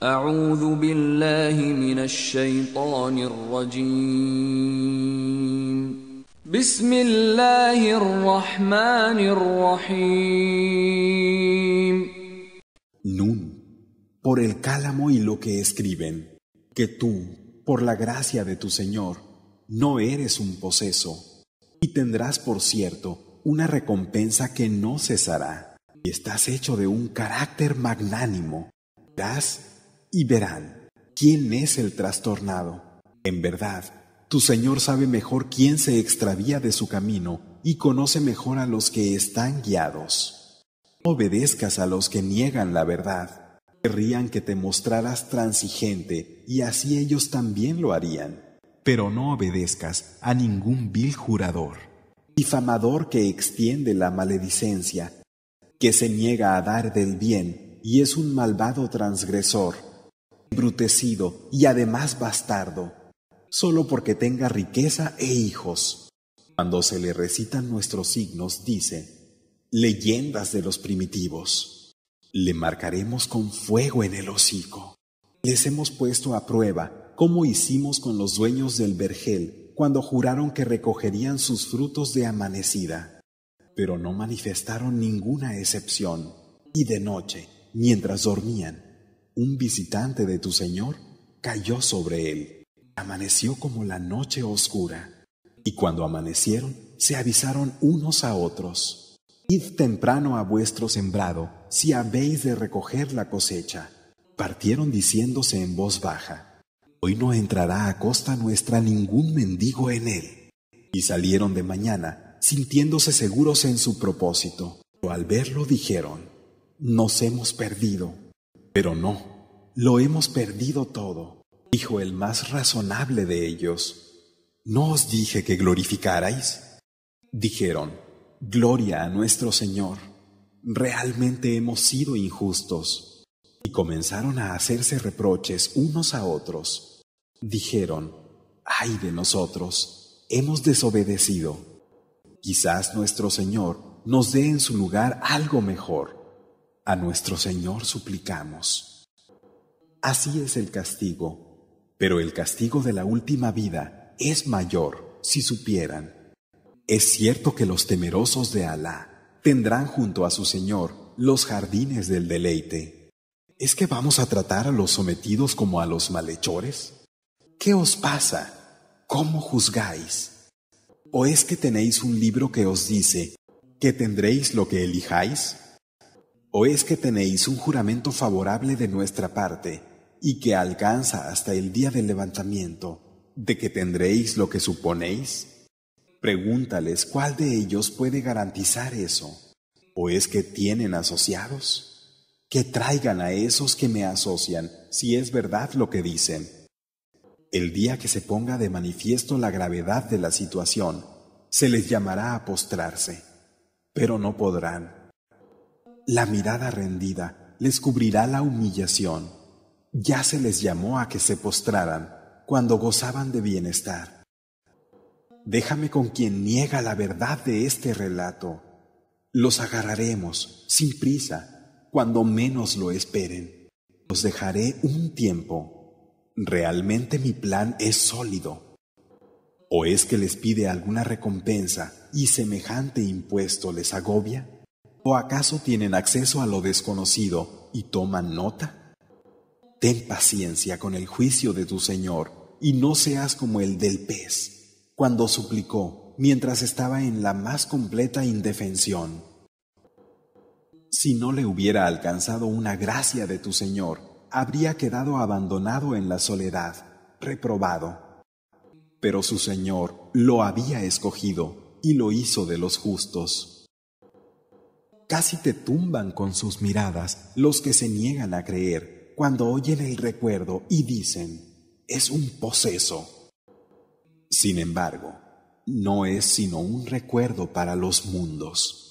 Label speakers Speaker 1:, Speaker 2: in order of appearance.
Speaker 1: Nun, por el cálamo y lo que escriben, que tú, por la gracia de tu Señor, no eres un poseso, y tendrás, por cierto, una recompensa que no cesará, y estás hecho de un carácter magnánimo y verán quién es el trastornado. En verdad, tu Señor sabe mejor quién se extravía de su camino y conoce mejor a los que están guiados. No obedezcas a los que niegan la verdad. Querrían que te mostraras transigente y así ellos también lo harían. Pero no obedezcas a ningún vil jurador, difamador que extiende la maledicencia, que se niega a dar del bien y es un malvado transgresor embrutecido y además bastardo, solo porque tenga riqueza e hijos. Cuando se le recitan nuestros signos, dice, leyendas de los primitivos. Le marcaremos con fuego en el hocico. Les hemos puesto a prueba como hicimos con los dueños del vergel cuando juraron que recogerían sus frutos de amanecida. Pero no manifestaron ninguna excepción, y de noche, mientras dormían, un visitante de tu Señor cayó sobre él. Amaneció como la noche oscura, y cuando amanecieron se avisaron unos a otros. Id temprano a vuestro sembrado, si habéis de recoger la cosecha. Partieron diciéndose en voz baja, Hoy no entrará a costa nuestra ningún mendigo en él. Y salieron de mañana, sintiéndose seguros en su propósito. Pero al verlo dijeron, Nos hemos perdido. Pero no, lo hemos perdido todo, dijo el más razonable de ellos. ¿No os dije que glorificarais? Dijeron, Gloria a nuestro Señor. Realmente hemos sido injustos. Y comenzaron a hacerse reproches unos a otros. Dijeron, ay de nosotros, hemos desobedecido. Quizás nuestro Señor nos dé en su lugar algo mejor. A nuestro Señor suplicamos. Así es el castigo, pero el castigo de la última vida es mayor, si supieran. Es cierto que los temerosos de Alá tendrán junto a su Señor los jardines del deleite. ¿Es que vamos a tratar a los sometidos como a los malhechores? ¿Qué os pasa? ¿Cómo juzgáis? ¿O es que tenéis un libro que os dice que tendréis lo que elijáis? ¿O es que tenéis un juramento favorable de nuestra parte y que alcanza hasta el día del levantamiento, de que tendréis lo que suponéis? Pregúntales cuál de ellos puede garantizar eso. ¿O es que tienen asociados? Que traigan a esos que me asocian, si es verdad lo que dicen. El día que se ponga de manifiesto la gravedad de la situación, se les llamará a postrarse, pero no podrán. La mirada rendida les cubrirá la humillación. Ya se les llamó a que se postraran cuando gozaban de bienestar. Déjame con quien niega la verdad de este relato. Los agarraremos sin prisa cuando menos lo esperen. Los dejaré un tiempo. Realmente mi plan es sólido. ¿O es que les pide alguna recompensa y semejante impuesto les agobia? ¿O acaso tienen acceso a lo desconocido y toman nota? Ten paciencia con el juicio de tu Señor y no seas como el del pez, cuando suplicó mientras estaba en la más completa indefensión. Si no le hubiera alcanzado una gracia de tu Señor, habría quedado abandonado en la soledad, reprobado. Pero su Señor lo había escogido y lo hizo de los justos. Casi te tumban con sus miradas los que se niegan a creer cuando oyen el recuerdo y dicen, es un poseso. Sin embargo, no es sino un recuerdo para los mundos.